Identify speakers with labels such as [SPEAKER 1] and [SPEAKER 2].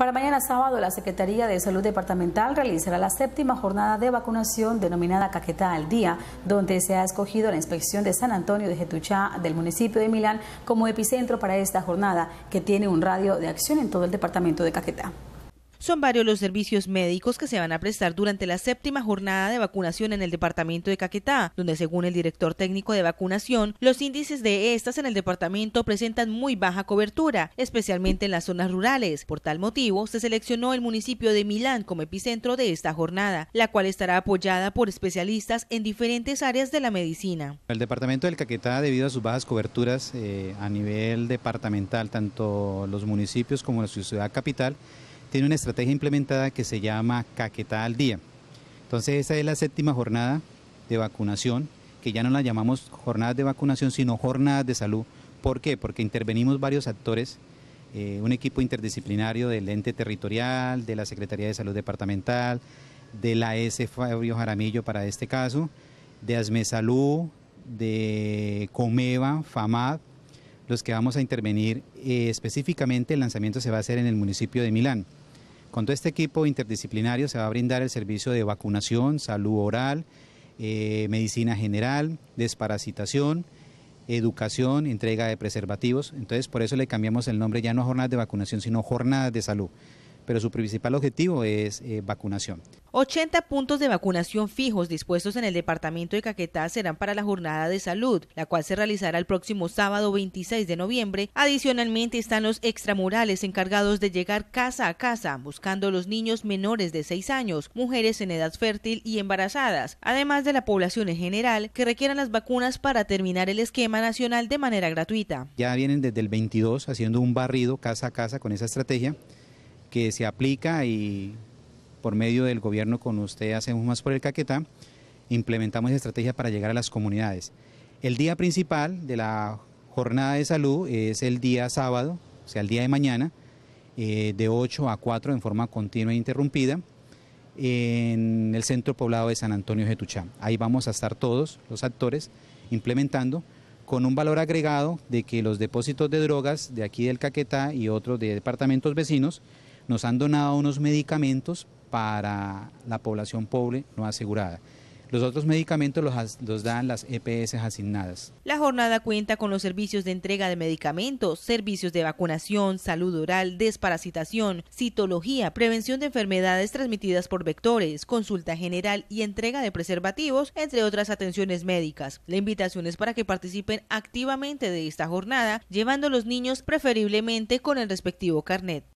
[SPEAKER 1] Para mañana sábado, la Secretaría de Salud Departamental realizará la séptima jornada de vacunación denominada Caquetá al Día, donde se ha escogido la inspección de San Antonio de Getuchá del municipio de Milán como epicentro para esta jornada, que tiene un radio de acción en todo el departamento de Caquetá. Son varios los servicios médicos que se van a prestar durante la séptima jornada de vacunación en el departamento de Caquetá, donde según el director técnico de vacunación, los índices de estas en el departamento presentan muy baja cobertura, especialmente en las zonas rurales. Por tal motivo, se seleccionó el municipio de Milán como epicentro de esta jornada, la cual estará apoyada por especialistas en diferentes áreas de la medicina.
[SPEAKER 2] El departamento del Caquetá, debido a sus bajas coberturas eh, a nivel departamental, tanto los municipios como la ciudad capital, tiene una estrategia implementada que se llama Caquetá al Día. Entonces esa es la séptima jornada de vacunación, que ya no la llamamos jornada de vacunación, sino jornadas de salud. ¿Por qué? Porque intervenimos varios actores, eh, un equipo interdisciplinario del ente territorial, de la Secretaría de Salud Departamental, de la S. Fabio Jaramillo para este caso, de ASME Salud, de Comeva, FAMAD, los que vamos a intervenir. Eh, específicamente el lanzamiento se va a hacer en el municipio de Milán. Con todo este equipo interdisciplinario se va a brindar el servicio de vacunación, salud oral, eh, medicina general, desparasitación, educación, entrega de preservativos. Entonces, por eso le cambiamos el nombre ya no a jornadas de vacunación, sino jornadas de salud pero su principal objetivo es eh, vacunación.
[SPEAKER 1] 80 puntos de vacunación fijos dispuestos en el departamento de Caquetá serán para la jornada de salud, la cual se realizará el próximo sábado 26 de noviembre. Adicionalmente están los extramurales encargados de llegar casa a casa buscando los niños menores de 6 años, mujeres en edad fértil y embarazadas, además de la población en general que requieran las vacunas para terminar el esquema nacional de manera gratuita.
[SPEAKER 2] Ya vienen desde el 22 haciendo un barrido casa a casa con esa estrategia que se aplica y por medio del gobierno con usted hacemos más por el Caquetá, implementamos estrategias para llegar a las comunidades. El día principal de la jornada de salud es el día sábado, o sea, el día de mañana, eh, de 8 a 4 en forma continua e interrumpida en el centro poblado de San Antonio Getuchá. Ahí vamos a estar todos los actores implementando con un valor agregado de que los depósitos de drogas de aquí del Caquetá y otros de departamentos vecinos nos han donado unos medicamentos para la población pobre no asegurada. Los otros medicamentos los, dan las EPS asignadas.
[SPEAKER 1] La jornada cuenta con los servicios de entrega de medicamentos, servicios de vacunación, salud oral, desparasitación, citología, prevención de enfermedades transmitidas por vectores, consulta general y entrega de preservativos, entre otras atenciones médicas. La invitación es para que participen activamente de esta jornada, llevando a los niños preferiblemente con el respectivo carnet.